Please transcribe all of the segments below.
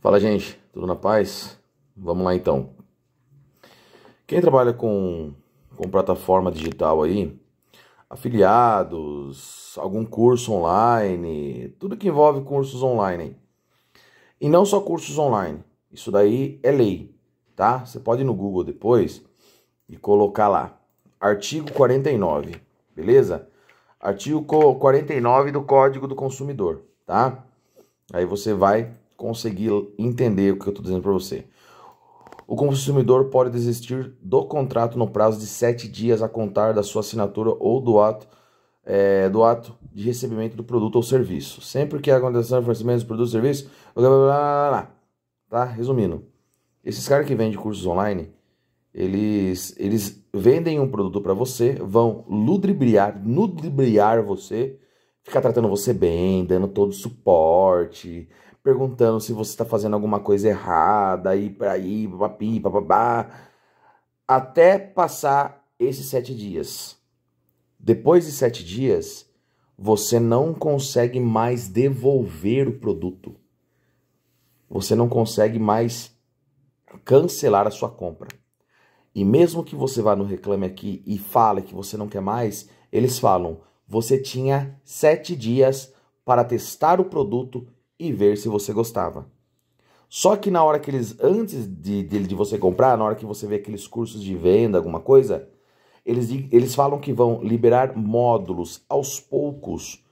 Fala, gente. Tudo na paz? Vamos lá, então. Quem trabalha com, com plataforma digital aí, afiliados, algum curso online, tudo que envolve cursos online. E não só cursos online. Isso daí é lei, tá? Você pode ir no Google depois e colocar lá. Artigo 49, beleza? Artigo 49 do Código do Consumidor, tá? Aí você vai conseguir entender o que eu estou dizendo para você. O consumidor pode desistir do contrato no prazo de sete dias a contar da sua assinatura ou do ato, é, do ato de recebimento do produto ou serviço. Sempre que a contratação de fornecimento de produto ou serviço. Blá, blá, blá, blá, Tá? Resumindo. Esses caras que vendem cursos online, eles, eles vendem um produto para você, vão ludibriar, ludibriar você ficar tratando você bem, dando todo o suporte, perguntando se você está fazendo alguma coisa errada, aí para aí, papi, papabá, até passar esses sete dias. Depois de sete dias, você não consegue mais devolver o produto. Você não consegue mais cancelar a sua compra. E mesmo que você vá no Reclame Aqui e fale que você não quer mais, eles falam: você tinha sete dias para testar o produto e ver se você gostava. Só que na hora que eles, antes de, de, de você comprar, na hora que você vê aqueles cursos de venda, alguma coisa, eles, eles falam que vão liberar módulos aos poucos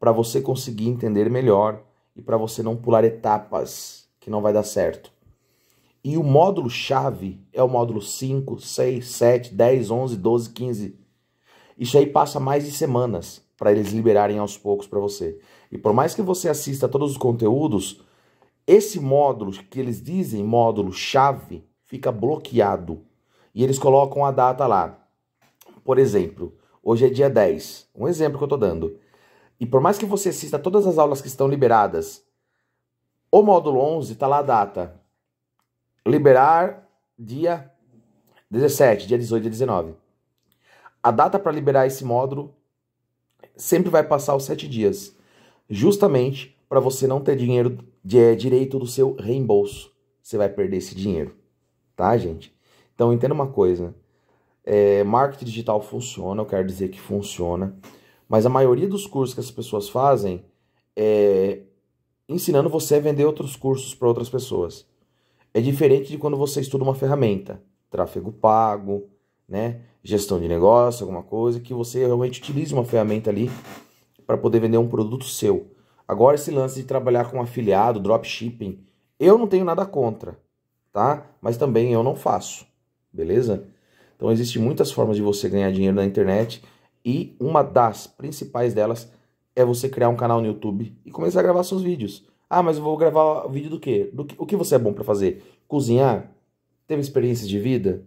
para você conseguir entender melhor e para você não pular etapas que não vai dar certo. E o módulo chave é o módulo 5, 6, 7, 10, 11, 12, 15. Isso aí passa mais de semanas para eles liberarem aos poucos para você. E por mais que você assista a todos os conteúdos, esse módulo que eles dizem módulo chave fica bloqueado. E eles colocam a data lá. Por exemplo, hoje é dia 10. Um exemplo que eu estou dando. E por mais que você assista todas as aulas que estão liberadas, o módulo 11 está lá a data. Liberar dia 17, dia 18, dia 19. A data para liberar esse módulo sempre vai passar os sete dias, justamente para você não ter dinheiro de, eh, direito do seu reembolso. Você vai perder esse dinheiro, tá, gente? Então entenda uma coisa: é, marketing digital funciona, eu quero dizer que funciona, mas a maioria dos cursos que as pessoas fazem é ensinando você a vender outros cursos para outras pessoas. É diferente de quando você estuda uma ferramenta, tráfego pago né? Gestão de negócio, alguma coisa, que você realmente utilize uma ferramenta ali para poder vender um produto seu. Agora, esse lance de trabalhar com afiliado, dropshipping, eu não tenho nada contra, tá? Mas também eu não faço, beleza? Então, existem muitas formas de você ganhar dinheiro na internet e uma das principais delas é você criar um canal no YouTube e começar a gravar seus vídeos. Ah, mas eu vou gravar vídeo do quê? Do que, o que você é bom para fazer? Cozinhar? Teve experiências de vida?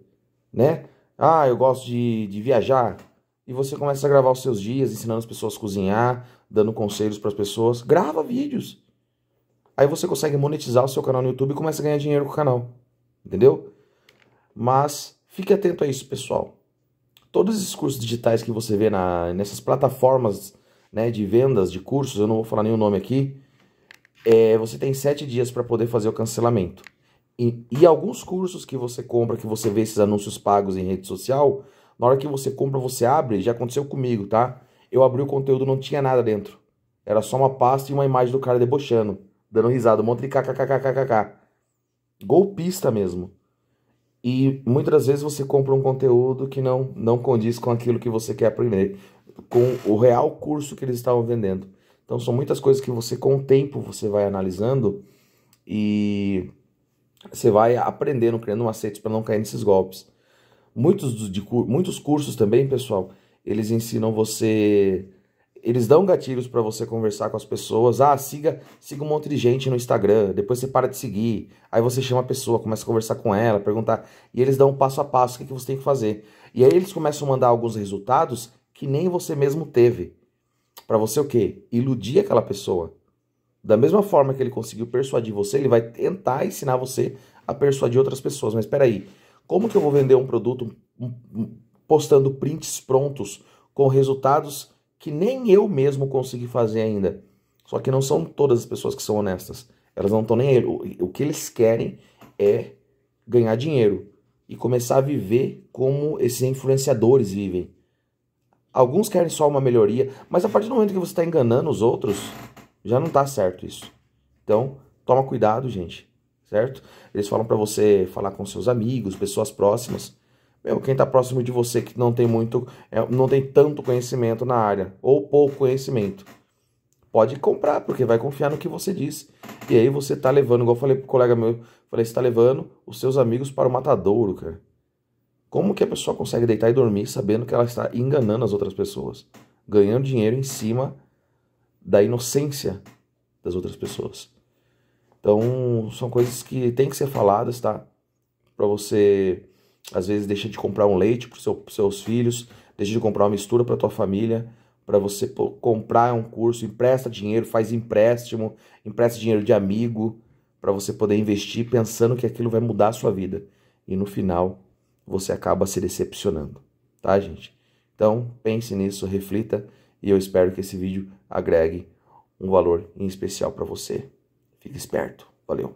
Né? Ah, eu gosto de, de viajar. E você começa a gravar os seus dias, ensinando as pessoas a cozinhar, dando conselhos para as pessoas. Grava vídeos. Aí você consegue monetizar o seu canal no YouTube e começa a ganhar dinheiro com o canal. Entendeu? Mas fique atento a isso, pessoal. Todos esses cursos digitais que você vê na, nessas plataformas né, de vendas de cursos, eu não vou falar nenhum nome aqui, é, você tem sete dias para poder fazer o cancelamento. E, e, alguns cursos que você compra, que você vê esses anúncios pagos em rede social, na hora que você compra, você abre, já aconteceu comigo, tá? Eu abri o conteúdo, não tinha nada dentro. Era só uma pasta e uma imagem do cara debochando, dando risada, um monte de kkkkkk. Golpista mesmo. E muitas das vezes você compra um conteúdo que não, não condiz com aquilo que você quer aprender, com o real curso que eles estavam vendendo. Então são muitas coisas que você com o tempo você vai analisando e você vai aprendendo, criando macetes para não cair nesses golpes. Muitos, de, muitos cursos também, pessoal, eles ensinam você. Eles dão gatilhos para você conversar com as pessoas. Ah, siga, siga um monte de gente no Instagram, depois você para de seguir. Aí você chama a pessoa, começa a conversar com ela, perguntar. E eles dão um passo a passo o que, que você tem que fazer. E aí eles começam a mandar alguns resultados que nem você mesmo teve. Para você o quê? Iludir aquela pessoa. Da mesma forma que ele conseguiu persuadir você, ele vai tentar ensinar você a persuadir outras pessoas. Mas espera aí, como que eu vou vender um produto postando prints prontos com resultados que nem eu mesmo consegui fazer ainda? Só que não são todas as pessoas que são honestas. Elas não estão nem aí. O que eles querem é ganhar dinheiro e começar a viver como esses influenciadores vivem. Alguns querem só uma melhoria, mas a partir do momento que você está enganando os outros, já não tá certo isso. Então, toma cuidado, gente, certo? Eles falam para você falar com seus amigos, pessoas próximas. Meu, quem tá próximo de você que não tem muito, é, não tem tanto conhecimento na área ou pouco conhecimento, pode comprar, porque vai confiar no que você diz. E aí você tá levando, igual eu falei pro colega meu, falei, você tá levando os seus amigos para o matadouro, cara. Como que a pessoa consegue deitar e dormir sabendo que ela está enganando as outras pessoas, ganhando dinheiro em cima da inocência das outras pessoas. Então, são coisas que têm que ser faladas, tá? Para você, às vezes, deixar de comprar um leite para seu, os seus filhos, deixa de comprar uma mistura para tua família, para você comprar um curso, empresta dinheiro, faz empréstimo, empresta dinheiro de amigo, para você poder investir pensando que aquilo vai mudar a sua vida. E no final, você acaba se decepcionando, tá, gente? Então, pense nisso, reflita e eu espero que esse vídeo agregue um valor em especial para você. Fique esperto. Valeu!